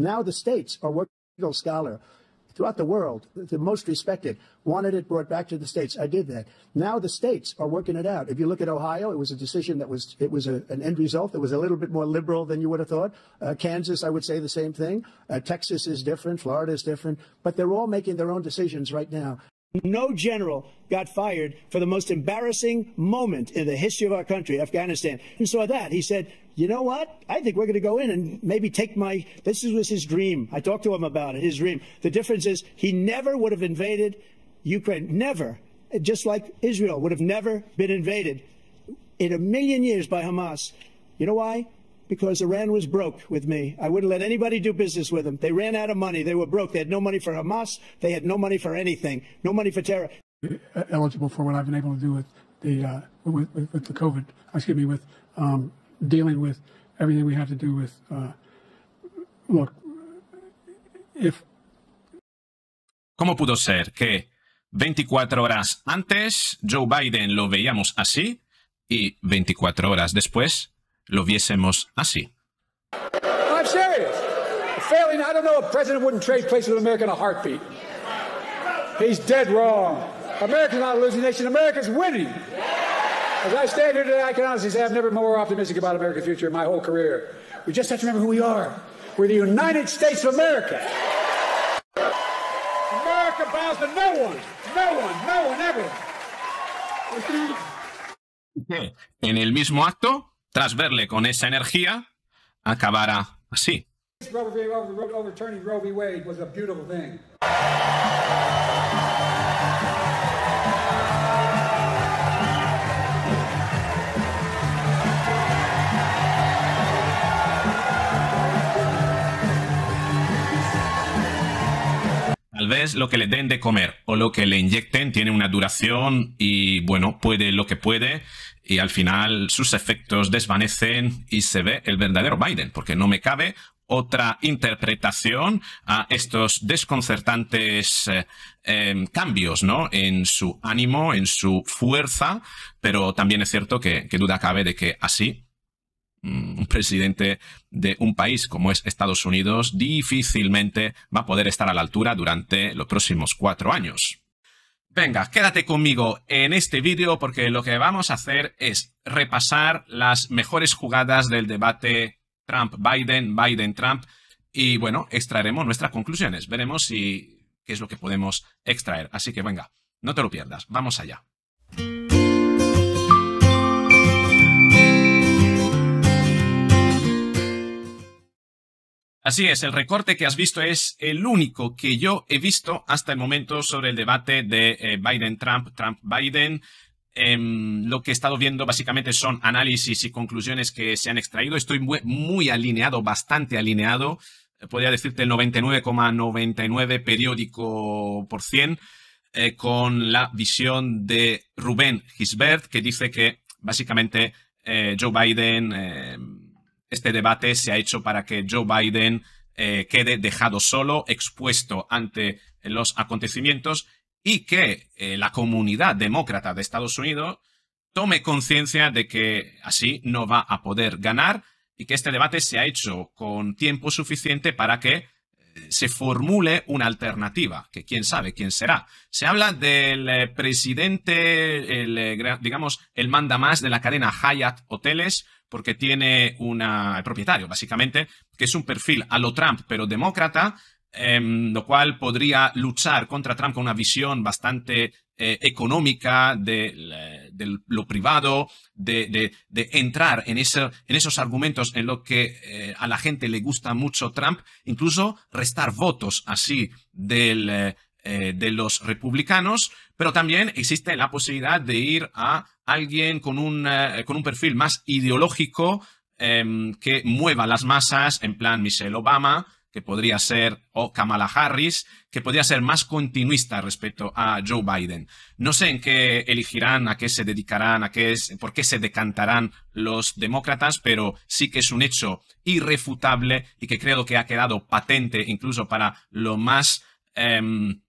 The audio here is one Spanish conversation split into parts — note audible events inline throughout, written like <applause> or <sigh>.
Now the states are working legal scholar throughout the world, the most respected, wanted it brought back to the states. I did that. Now the states are working it out. If you look at Ohio, it was a decision that was it was a, an end result that was a little bit more liberal than you would have thought. Uh, Kansas, I would say the same thing. Uh, Texas is different. Florida is different. But they're all making their own decisions right now. No general got fired for the most embarrassing moment in the history of our country, Afghanistan. And saw that. He said, you know what? I think we're going to go in and maybe take my. This was his dream. I talked to him about it. His dream. The difference is he never would have invaded Ukraine. Never. Just like Israel would have never been invaded in a million years by Hamas. You know why? Because Iran was broke with me. I wouldn't let anybody do business with them. They ran out of money. They were broke. They had no money for Hamas. They had no money for anything. No money for terror. Eligible for what I've been able to do with the uh, with, with, the COVID. Excuse me, with um, dealing with everything we have to do with. Uh, look, if. ¿Cómo pudo ser que 24 horas antes Joe Biden lo veíamos así y 24 horas después lo viésemos así? I'm serious. Failing, I don't know a president wouldn't trade places with America in a heartbeat. He's dead wrong. America's not a losing nation. America's winning. As I stand here today, I can honestly say I've never been more optimistic about America's future in my whole career. We just have to remember who we are. We're the United States of America. America bows to no one, no one, no one ever. <laughs> En el mismo acto, tras verle con esa energía, acabará así. Overturning Roe v. Wade was a beautiful thing. Tal vez lo que le den de comer o lo que le inyecten tiene una duración y bueno, puede lo que puede y al final sus efectos desvanecen y se ve el verdadero Biden, porque no me cabe otra interpretación a estos desconcertantes eh, em, cambios ¿no? en su ánimo, en su fuerza, pero también es cierto que duda cabe de que así Mm, un presidente de un país como es Estados Unidos difícilmente va a poder estar a la altura durante los próximos cuatro años. Venga, quédate conmigo en este vídeo porque lo que vamos a hacer es repasar las mejores jugadas del debate Trump-Biden, Biden-Trump y bueno, extraeremos nuestras conclusiones. Veremos si, qué es lo que podemos extraer. Así que venga, no te lo pierdas. Vamos allá. Así es, el recorte que has visto es el único que yo he visto hasta el momento sobre el debate de eh, Biden-Trump, Trump-Biden. Em, lo que he estado viendo básicamente son análisis y conclusiones que se han extraído. Estoy muy, alineado, bastante alineado. Eh, podría decirte el 99,99 periódico por cien eh, con la visión de Rubén Gisbert, que dice que básicamente Joe Biden em, este debate se ha hecho para que Joe Biden eh, quede dejado solo, expuesto ante los acontecimientos y que eh, la comunidad demócrata de Estados Unidos tome conciencia de que así no va a poder ganar y que este debate se ha hecho con tiempo suficiente para que eh, se formule una alternativa, que quién sabe quién será. Se habla del presidente, digamos, el manda más de la cadena Hyatt Hoteles, porque tiene un propietario, básicamente, que es un perfil a lo Trump, pero demócrata, em, lo cual podría luchar contra Trump con una visión bastante eh, económica eh, de, lo privado, de, entrar en, esos argumentos en los que eh, a la gente le gusta mucho Trump, incluso restar votos así del eh, de los republicanos, pero también existe la posibilidad de ir a alguien con un, eh, con un perfil más ideológico em, que mueva las masas, en plan Michelle Obama, que podría ser, o Kamala Harris, que podría ser más continuista respecto a Joe Biden. No sé en qué elegirán, a qué se dedicarán, a qué es, por qué se decantarán los demócratas, pero sí que es un hecho irrefutable y que creo que ha quedado patente incluso para lo más em,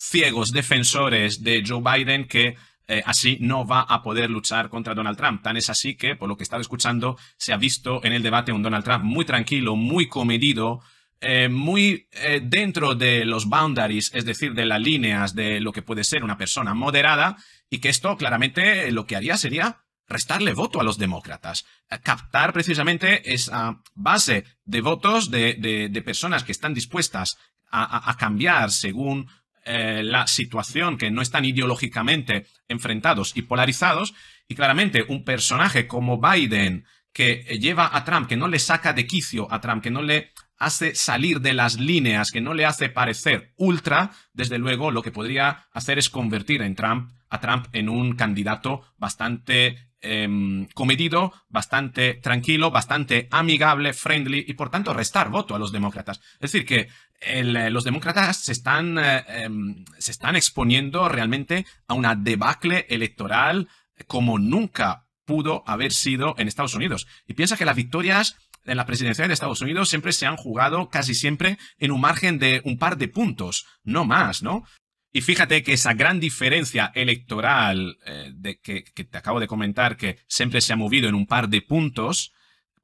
ciegos defensores de Joe Biden que eh, así no va a poder luchar contra Donald Trump. Tan es así que, por lo que he estado escuchando, se ha visto en el debate un Donald Trump muy tranquilo, muy comedido, eh, muy eh, dentro de los boundaries, es decir, de las líneas de lo que puede ser una persona moderada, y que esto claramente lo que haría sería restarle voto a los demócratas, captar precisamente esa base de votos de, personas que están dispuestas a cambiar según eh, la situación, que no están ideológicamente enfrentados y polarizados. Y claramente un personaje como Biden, que lleva a Trump, que no le saca de quicio a Trump, que no le hace salir de las líneas, que no le hace parecer ultra, desde luego lo que podría hacer es convertir en Trump, a Trump en un candidato bastante Em, comedido, bastante tranquilo, bastante amigable, friendly y por tanto restar voto a los demócratas. Es decir, que eh, los demócratas se están, eh, em, se están exponiendo realmente a una debacle electoral como nunca pudo haber sido en Estados Unidos. Y piensa que las victorias en la presidencia de Estados Unidos siempre se han jugado casi siempre en un margen de un par de puntos, no más, ¿no? Y fíjate que esa gran diferencia electoral eh, que, te acabo de comentar, que siempre se ha movido en un par de puntos,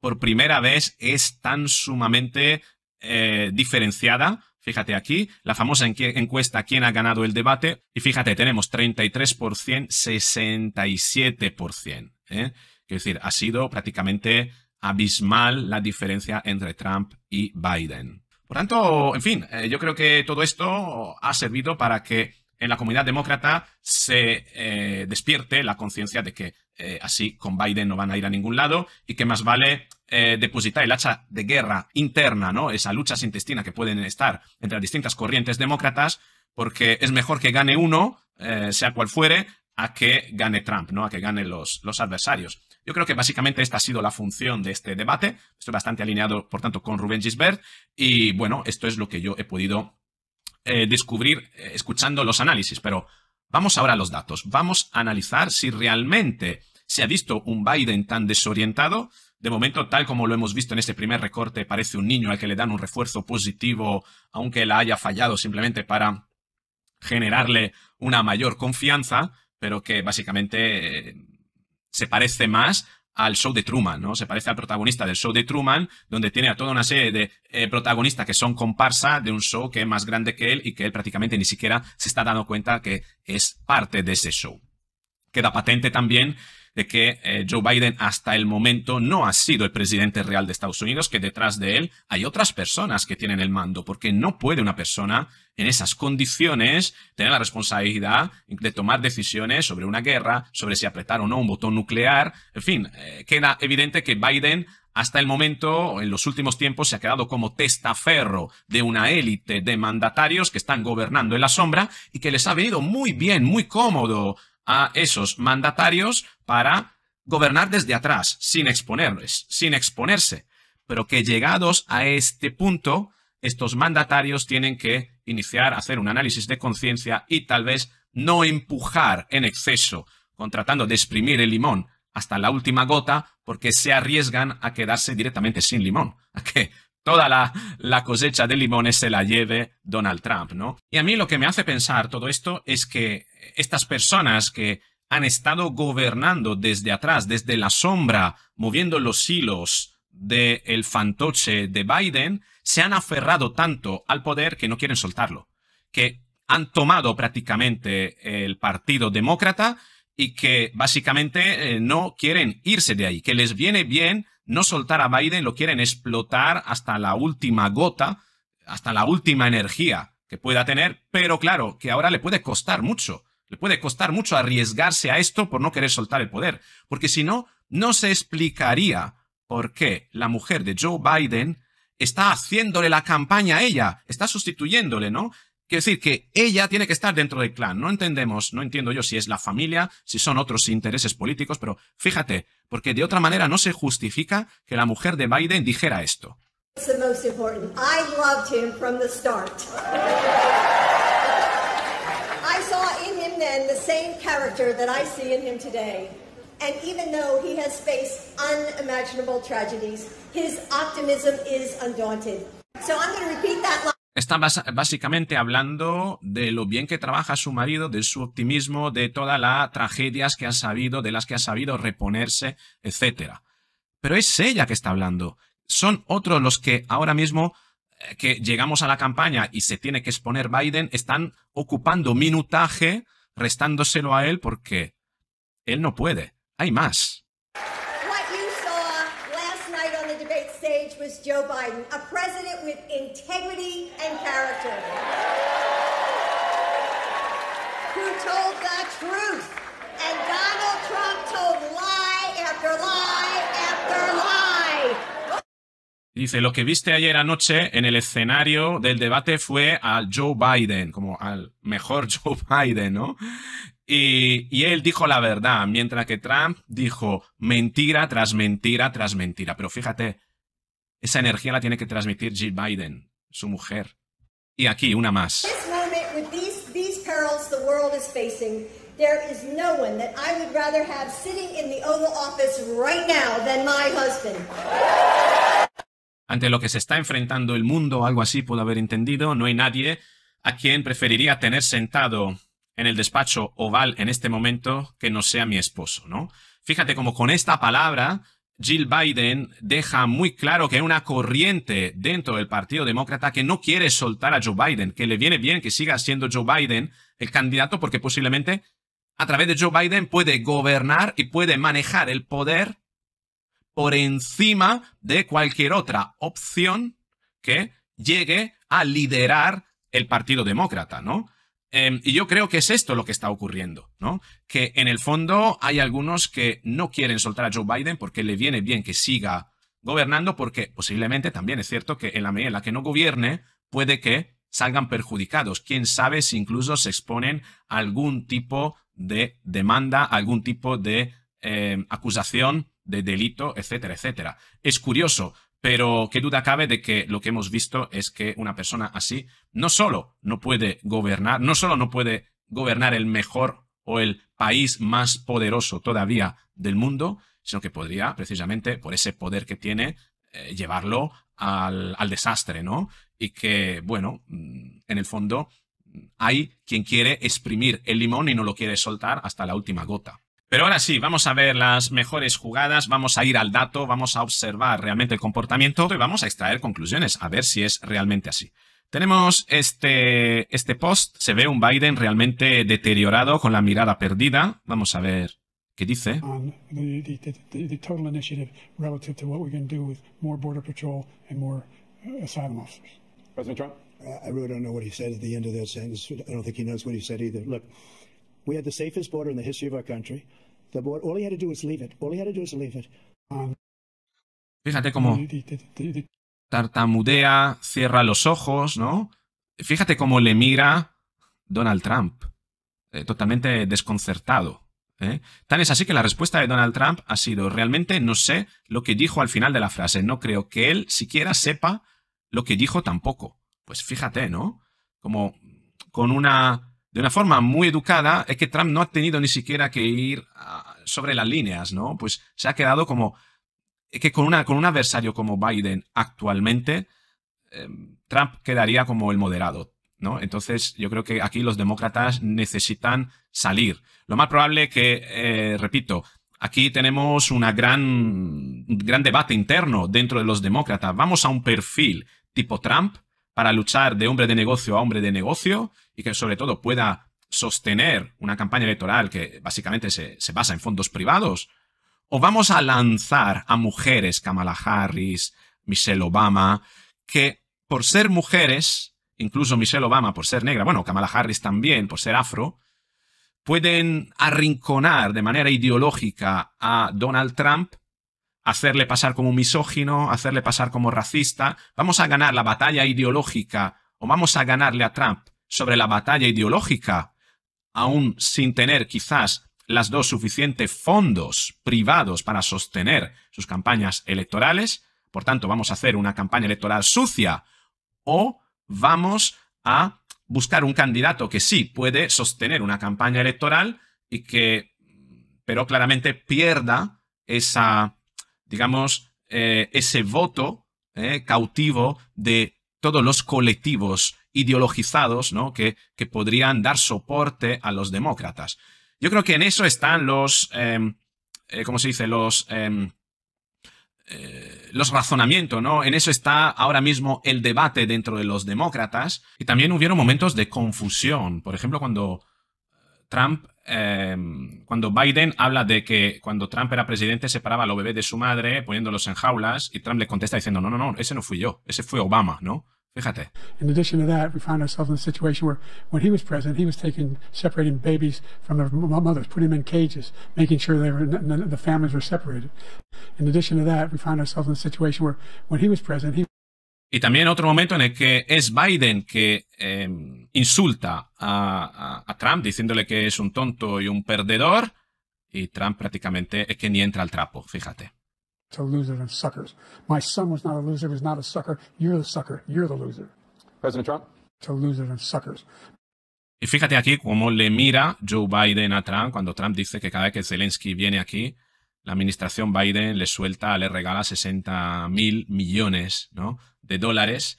por primera vez es tan sumamente eh, diferenciada. Fíjate aquí, la famosa encuesta quién ha ganado el debate. Y fíjate, tenemos 33%, 67%. Es decir, ha sido prácticamente abismal la diferencia entre Trump y Biden. Por tanto, en fin, eh, yo creo que todo esto ha servido para que en la comunidad demócrata se eh, despierte la conciencia de que eh, así con Biden no van a ir a ningún lado y que más vale depositar el hacha de guerra interna, ¿no? Esa lucha sin intestina que pueden estar entre las distintas corrientes demócratas, porque es mejor que gane uno, sea cual fuere, a que gane Trump, ¿no? A que gane los, los adversarios. Yo creo que básicamente esta ha sido la función de este debate. Estoy bastante alineado, por tanto, con Rubén Gisbert y bueno, esto es lo que yo he podido eh, descubrir eh, escuchando los análisis, pero vamos ahora a los datos. Vamos a analizar si realmente se ha visto un Biden tan desorientado. De momento, tal como lo hemos visto en este primer recorte, parece un niño al que le dan un refuerzo positivo, aunque la haya fallado simplemente para generarle una mayor confianza, pero que básicamente eh, se parece más al show de Truman, ¿no? Se parece al protagonista del show de Truman, donde tiene a toda una serie de eh, protagonistas que son comparsa de un show que es más grande que él y que él prácticamente ni siquiera se está dando cuenta que es parte de ese show. Queda patente también de que eh, Joe Biden hasta el momento no ha sido el presidente real de Estados Unidos, que detrás de él hay otras personas que tienen el mando, porque no puede una persona en esas condiciones tener la responsabilidad de tomar decisiones sobre una guerra, sobre si apretar o no un botón nuclear. En fin, eh, queda evidente que Biden hasta el momento, en los últimos tiempos, se ha quedado como testaferro de una élite de mandatarios que están gobernando en la sombra y que les ha venido muy bien, muy cómodo a esos mandatarios para gobernar desde atrás, sin exponerles, sin exponerse, pero que llegados a este punto, estos mandatarios tienen que iniciar, a hacer un análisis de conciencia y tal vez no empujar en exceso, contratando de exprimir el limón hasta la última gota, porque se arriesgan a quedarse directamente sin limón, <laughs> a toda la, cosecha de limones se la lleve Donald Trump, ¿no? Y a mí lo que me hace pensar todo esto es que estas personas que han estado gobernando desde atrás, desde la sombra, moviendo los hilos del fantoche de Biden, se han aferrado tanto al poder que no quieren soltarlo, que han tomado prácticamente el Partido Demócrata y que básicamente eh, no quieren irse de ahí, que les viene bien no soltar a Biden, lo quieren explotar hasta la última gota, hasta la última energía que pueda tener, pero claro, que ahora le puede costar mucho. Le puede costar mucho arriesgarse a esto por no querer soltar el poder, porque si no, no se explicaría por qué la mujer de Joe Biden está haciéndole la campaña a ella, está sustituyéndole, ¿no? Quiere decir que ella tiene que estar dentro del clan. No entendemos, no entiendo yo si es la familia, si son otros intereses políticos, pero fíjate, porque de otra manera no se justifica que la mujer de Biden dijera esto. And even though he has faced unimaginable tragedies, his optimism is undaunted. So I'm going to repeat that line. Está básicamente hablando de lo bien que trabaja su marido, de su optimismo, de todas las tragedias que ha sabido, de las que ha sabido reponerse, etc. Pero es ella que está hablando. Son otros los que ahora mismo eh, que llegamos a la campaña y se tiene que exponer Biden, están ocupando minutaje, restándoselo a él porque él no puede. Hay más you saw last night on the debate stage was Joe Biden, a president with integrity and character, who told the truth. And Donald Trump told lie after lie after lie. Dice, lo que viste ayer anoche en el escenario del debate fue al Joe Biden, como al mejor <laughs> Joe Biden, ¿no? Y, él dijo la verdad, mientras que Trump dijo mentira tras mentira tras mentira. Pero fíjate, esa energía la tiene que transmitir Jill Biden, su mujer. Y aquí una más. Ante lo que se está enfrentando el mundo, algo así puedo haber entendido, no hay nadie a quien preferiría tener sentado en el despacho oval en este momento que no sea mi esposo, ¿no? Fíjate cómo con esta palabra Jill Biden deja muy claro que hay una corriente dentro del Partido Demócrata que no quiere soltar a Joe Biden, que le viene bien que siga siendo Joe Biden el candidato porque posiblemente a través de Joe Biden puede gobernar y puede manejar el poder por encima de cualquier otra opción que llegue a liderar el Partido Demócrata, ¿no? Em, y yo creo que es esto lo que está ocurriendo, ¿no? Que en el fondo hay algunos que no quieren soltar a Joe Biden porque le viene bien que siga gobernando, porque posiblemente también es cierto que en la medida en la que no gobierne, puede que salgan perjudicados. Quién sabe si incluso se exponen a algún tipo de demanda, algún tipo de em, acusación de delito, etcétera, etcétera. Es curioso, pero qué duda cabe de que lo que hemos visto es que una persona así no solo no puede gobernar, no solo no puede gobernar el mejor o el país más poderoso todavía del mundo, sino que podría, precisamente por ese poder que tiene, eh, llevarlo al, al desastre, ¿no? Y que, bueno, mm, en el fondo mm, hay quien quiere exprimir el limón y no lo quiere soltar hasta la última gota. Pero ahora sí, vamos a ver las mejores jugadas, vamos a ir al dato, vamos a observar realmente el comportamiento y vamos a extraer conclusiones, a ver si es realmente así. Tenemos este, este post, se ve un Biden realmente deteriorado con la mirada perdida. Vamos a ver qué dice. Trump? Fíjate cómo tartamudea, cierra los ojos, ¿no? Fíjate cómo le mira Donald Trump, eh, totalmente desconcertado. ¿eh? Tan es así que la respuesta de Donald Trump ha sido, realmente no sé lo que dijo al final de la frase, no creo que él siquiera sepa lo que dijo tampoco. Pues fíjate, ¿no? Como con una de una forma muy educada, es que Trump no ha tenido ni siquiera que ir sobre las líneas, ¿no? Pues se ha quedado como... Es que con, con un adversario como Biden actualmente, em, Trump quedaría como el moderado, ¿no? Entonces yo creo que aquí los demócratas necesitan salir. Lo más probable que, eh, repito, aquí tenemos una gran, un gran debate interno dentro de los demócratas. Vamos a un perfil tipo Trump, para luchar de hombre de negocio a hombre de negocio y que sobre todo pueda sostener una campaña electoral que básicamente se, basa en fondos privados? ¿O vamos a lanzar a mujeres, Kamala Harris, Michelle Obama, que por ser mujeres, incluso Michelle Obama por ser negra, bueno, Kamala Harris también por ser afro, pueden arrinconar de manera ideológica a Donald Trump hacerle pasar como misógino, hacerle pasar como racista. Vamos a ganar la batalla ideológica o vamos a ganarle a Trump sobre la batalla ideológica, aún sin tener quizás las dos suficientes fondos privados para sostener sus campañas electorales. Por tanto, vamos a hacer una campaña electoral sucia o vamos a buscar un candidato que sí puede sostener una campaña electoral y que, pero claramente pierda esa, digamos, eh, ese voto eh, cautivo de todos los colectivos ideologizados ¿no? que, que, podrían dar soporte a los demócratas. Yo creo que en eso están los, em, eh, ¿cómo se dice? Los, em, los razonamientos, ¿no? En eso está ahora mismo el debate dentro de los demócratas. Y también hubieron momentos de confusión. Por ejemplo, cuando Trump eh, cuando Biden habla de que cuando Trump era presidente separaba a los bebés de su madre poniéndolos en jaulas y Trump le contesta diciendo, no, no, no, ese no fui yo, ese fue Obama, ¿no? Fíjate. In addition to that, we found ourselves in a situation where, when he was president, he was taking, separating babies from their mothers, putting them in cages, making sure they were, the families were separated. In addition to that, we found ourselves in a situation where, when he was president, he... Y también otro momento en el que es Biden que eh, insulta a, Trump diciéndole que es un tonto y un perdedor, y Trump prácticamente es que ni entra al trapo, fíjate. Y fíjate aquí cómo le mira Joe Biden a Trump cuando Trump dice que cada vez que Zelensky viene aquí, la administración Biden le suelta, le regala 60 mil millones ¿no? de dólares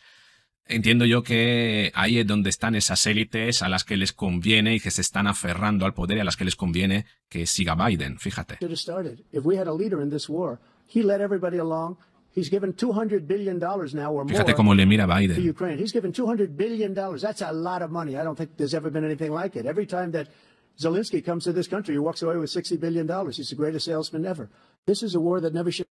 Entiendo yo que ahí es donde están esas élites a las que les conviene y que se están aferrando al poder a las que les conviene que siga Biden. Fíjate. Si tuviéramos He's given 200 billion now le mira Biden. He's given 200 billion That's a lot of money. I don't think there's ever been anything like it. Every time that Zelensky comes to this country, he walks away with 60 billion dollars. He's the greatest salesman ever. This is a war that never should.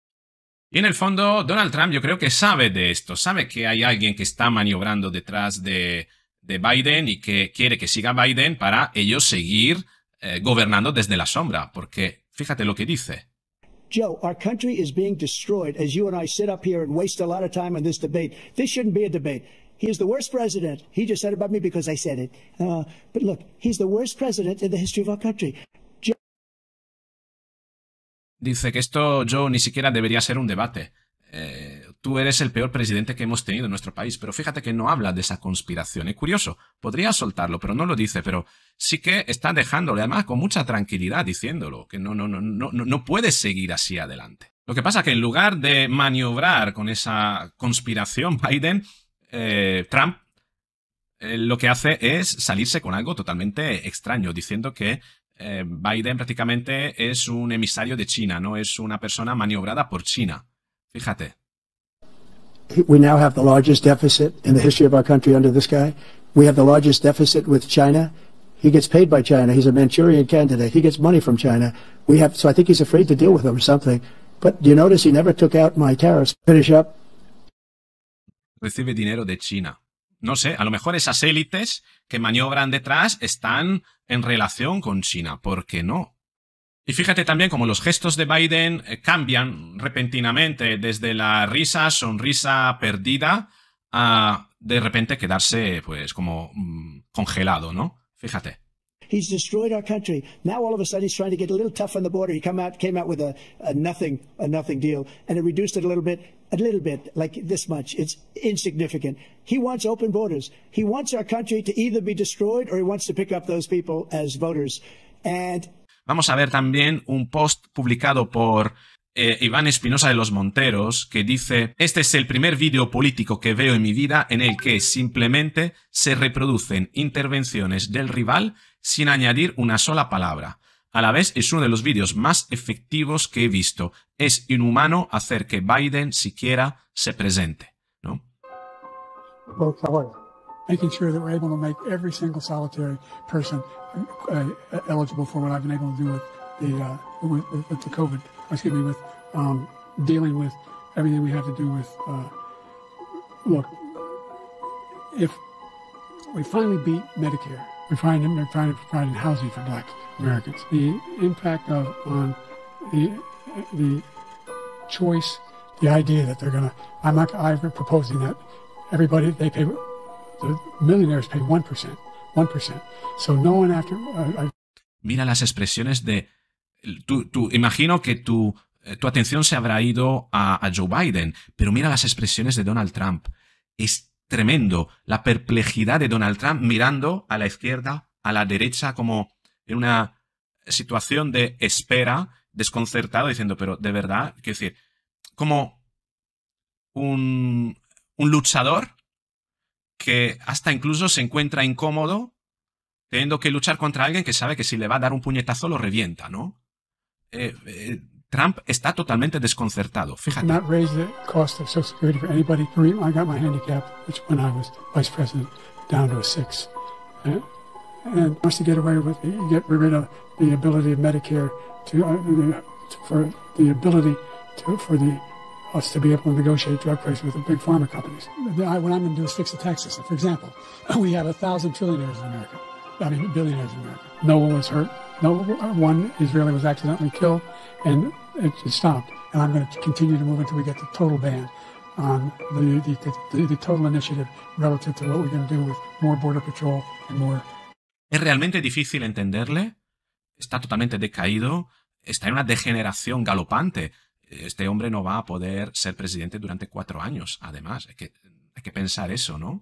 Y en el fondo, Donald Trump yo creo que sabe de esto, sabe que hay alguien que está maniobrando detrás de, de Biden y que quiere que siga Biden para ellos seguir eh, gobernando desde la sombra, porque fíjate lo que dice. Joe, our country is being destroyed as you and I sit up here and waste a lot of time on this debate. This shouldn't be a debate. He is the worst president. He just said it about me because I said it. Uh, but look, he's the worst president in the history of our country. Dice que esto, yo ni siquiera debería ser un debate. Eh, tú eres el peor presidente que hemos tenido en nuestro país, pero fíjate que no habla de esa conspiración. Es curioso, podría soltarlo, pero no lo dice, pero sí que está dejándole, además con mucha tranquilidad diciéndolo, que no, no, no, no, no puede seguir así adelante. Lo que pasa es que en lugar de maniobrar con esa conspiración, <laughs> Biden, eh, Trump eh, lo que hace es salirse con algo totalmente extraño, diciendo que eh, Biden prácticamente es un emisario de China, ¿no? Es una persona maniobrada por China. Fíjate. We now have the largest deficit in the history of our country under this guy. We have the largest deficit with China. He gets paid by China. He's a Manchurian candidate. He gets money from China. We have, so I think he's afraid to deal with him or something. But do you notice he never took out my tariffs. Finish up. Recibe dinero de China no sé, a lo mejor esas élites que maniobran detrás están en relación con China, ¿por qué no? Y fíjate también cómo los gestos de Biden eh, cambian repentinamente, desde la risa, sonrisa perdida, a de repente quedarse pues como mm, congelado, ¿no? Fíjate. He's destroyed our country. Now all of a sudden he's trying to get a little tough on the border. He come out, came out with a, a nothing, a nothing deal, and it reduced it a little bit, a little bit, like this much. It's insignificant. He wants open borders. He wants our country to either be destroyed or he wants to pick up those people as voters. And Vamos a ver también un post publicado por eh, Iván Espinosa de los Monteros que dice, este es el primer vídeo político que veo en mi vida en el que simplemente se reproducen intervenciones del rival sin añadir una sola palabra. A la vez es uno de los vídeos más efectivos que he visto. Es inhumano hacer que Biden siquiera se presente. ¿no? Making sure that we're able to make every single solitary person uh, uh, eligible for what I've been able to do with the, uh, with, the COVID, excuse me, with um, dealing with everything we have to do with, uh, look, if we finally beat Medicare, we find him trying to provide housing for black Americans. The impact of on the, the choice, the idea that they're going to, I'm not, I'm proposing that everybody, they pay, the millionaires pay 1%, 1%. So no one after... Uh, I... Mira las expresiones de... Tú, tú, imagino que tu, eh, tu atención se habrá ido a, a Joe Biden, pero mira las expresiones de Donald Trump. Es tremendo la perplejidad de Donald Trump mirando a la izquierda, a la derecha, como en una situación de espera, desconcertado, diciendo, pero de verdad, quiero decir, como un, un luchador que hasta incluso se encuentra incómodo teniendo que luchar contra alguien que sabe que si le va a dar un puñetazo lo revienta, ¿no? Eh, eh, Trump está totalmente desconcertado. raise the cost of Social Security for anybody. I I got my handicap, which when was vice president, down to a six, uh, And wants to get away with it, get rid of the ability of Medicare uh, to, for the ability to for the us to be able to negotiate drug prices with the big pharma companies. what I'm going to do is fix the tax system. For example, <laughs> we have a thousand trillionaires in America. I mean, billionaires in America. No one was hurt. no one Israeli was accidentally killed, and it, it stopped. And I'm going to continue to move until we get the total ban on the, the, the, the total initiative relative to what we're going to do with more border patrol and more. Es realmente difícil entenderle. Está totalmente decaído. Está en una degeneración galopante. Este hombre no va a poder ser presidente durante cuatro años, además. Hay que, hay que pensar eso, ¿no?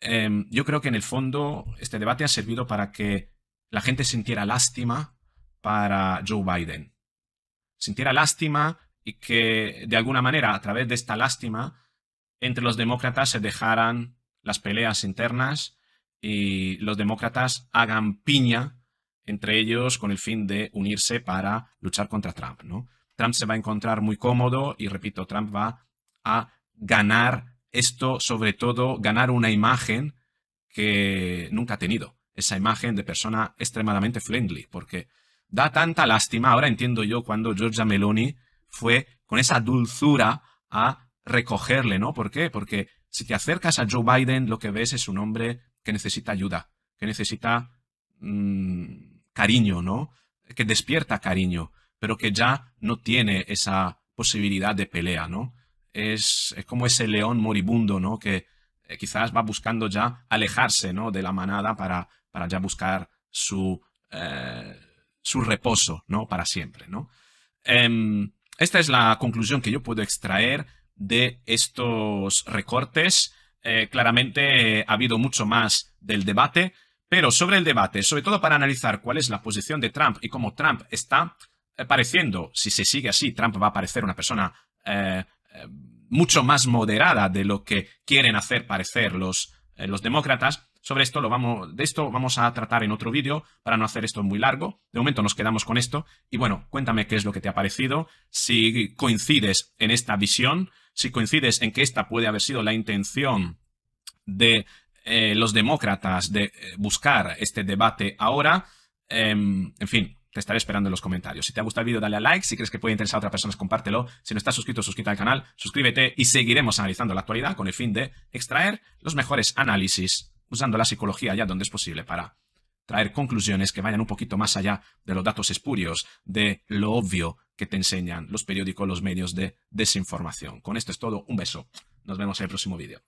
Eh, yo creo que en el fondo este debate ha servido para que la gente sintiera lástima para Joe Biden. Sintiera lástima y que de alguna manera, a través de esta lástima, entre los demócratas se dejaran las peleas internas y los demócratas hagan piña entre ellos con el fin de unirse para luchar contra Trump. ¿no? Trump se va a encontrar muy cómodo y, repito, Trump va a ganar esto, sobre todo, ganar una imagen que nunca ha tenido esa imagen de persona extremadamente friendly, porque da tanta lástima, ahora entiendo yo cuando Giorgia Meloni fue con esa dulzura a recogerle, ¿no? ¿Por qué? Porque si te acercas a Joe Biden, lo que ves es un hombre que necesita ayuda, que necesita mm, cariño, ¿no? Que despierta cariño, pero que ya no tiene esa posibilidad de pelea, ¿no? Es, es como ese león moribundo, ¿no? Que eh, quizás va buscando ya alejarse ¿no? de la manada para, para ya buscar su, eh, su reposo ¿no? para siempre. ¿no? Em, esta es la conclusión que yo puedo extraer de estos recortes. Eh, claramente ha habido mucho más del debate, pero sobre el debate, sobre todo para analizar cuál es la posición de Trump y cómo Trump está pareciendo, si se sigue así, Trump va a parecer una persona mucho más moderada de lo que quieren hacer parecer los, eh, los demócratas. Sobre esto lo vamos, de esto vamos a tratar en otro vídeo para no hacer esto muy largo. De momento nos quedamos con esto. Y bueno, cuéntame qué es lo que te ha parecido, si coincides en esta visión, si coincides en que esta puede haber sido la intención de eh, los demócratas de eh, buscar este debate ahora. Em, en fin, te estaré esperando en los comentarios. Si te ha gustado el vídeo, dale a like. Si crees que puede interesar a otras personas, compártelo. Si no estás suscrito, suscríbete al canal, suscríbete y seguiremos analizando la actualidad con el fin de extraer los mejores análisis usando la psicología ya donde es posible para traer conclusiones que vayan un poquito más allá de los datos espurios, de lo obvio que te enseñan los periódicos, los medios de desinformación. Con esto es todo, un beso. Nos vemos en el próximo vídeo.